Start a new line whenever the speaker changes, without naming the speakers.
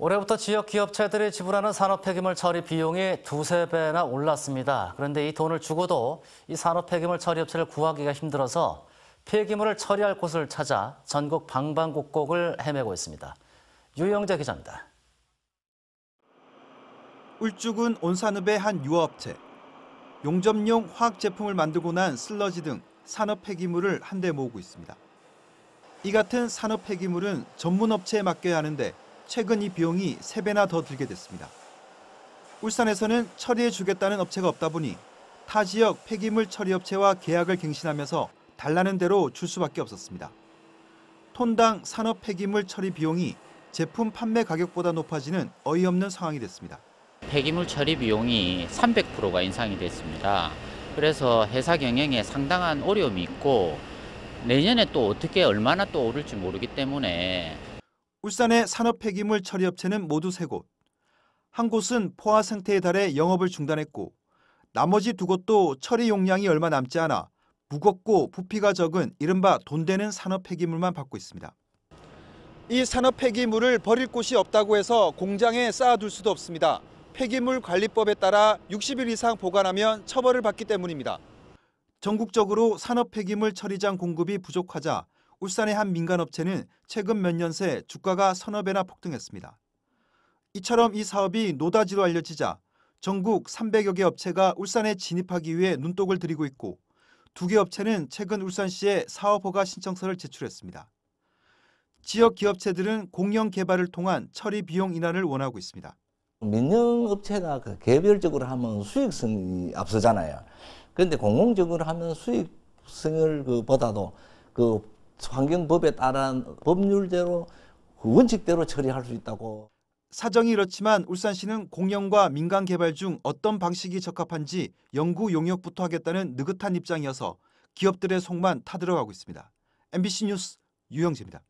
올해부터 지역 기업체들이 지불하는 산업 폐기물 처리 비용이 두세 배나 올랐습니다. 그런데 이 돈을 주고도 이 산업 폐기물 처리 업체를 구하기가 힘들어서 폐기물을 처리할 곳을 찾아 전국 방방곡곡을 헤매고 있습니다.
유영재 기자입니다. 울주군 온산읍의 한 유업체. 용접용 화학 제품을 만들고 난 슬러지 등 산업 폐기물을 한데 모으고 있습니다. 이 같은 산업 폐기물은 전문 업체에 맡겨야 하는데 최근 이 비용이 3배나 더 들게 됐습니다. 울산에서는 처리해 주겠다는 업체가 없다 보니 타 지역 폐기물 처리 업체와 계약을 갱신하면서 달라는 대로 줄 수밖에 없었습니다. 톤당 산업 폐기물 처리 비용이 제품 판매 가격보다 높아지는 어이없는 상황이 됐습니다.
폐기물 처리 비용이 300%가 인상이 됐습니다. 그래서 회사 경영에 상당한 어려움이 있고 내년에 또 어떻게 얼마나 또 오를지 모르기 때문에
울산의 산업 폐기물 처리 업체는 모두 세 곳. 한 곳은 포화 상태에 달해 영업을 중단했고 나머지 두 곳도 처리 용량이 얼마 남지 않아 무겁고 부피가 적은 이른바 돈 되는 산업 폐기물만 받고 있습니다. 이 산업 폐기물을 버릴 곳이 없다고 해서 공장에 쌓아둘 수도 없습니다. 폐기물 관리법에 따라 60일 이상 보관하면 처벌을 받기 때문입니다. 전국적으로 산업 폐기물 처리장 공급이 부족하자 울산의 한 민간업체는 최근 몇 년 새 주가가 서너 배나 폭등했습니다. 이처럼 이 사업이 노다지로 알려지자 전국 300여 개 업체가 울산에 진입하기 위해 눈독을 들이고 있고 두 개 업체는 최근 울산시에 사업허가 신청서를 제출했습니다. 지역 기업체들은 공영 개발을 통한 처리 비용 인하를 원하고 있습니다. 민영업체가 그 개별적으로 하면
수익성이 앞서잖아요. 그런데 공공적으로 하면 수익성을 그 보다도 그 환경법에 따른 법률대로 그 원칙대로 처리할 수
있다고. 사정이 이렇지만 울산시는 공영과 민간 개발 중 어떤 방식이 적합한지 연구 용역부터 하겠다는 느긋한 입장이어서 기업들의 속만 타들어가고 있습니다. MBC 뉴스 유영재입니다.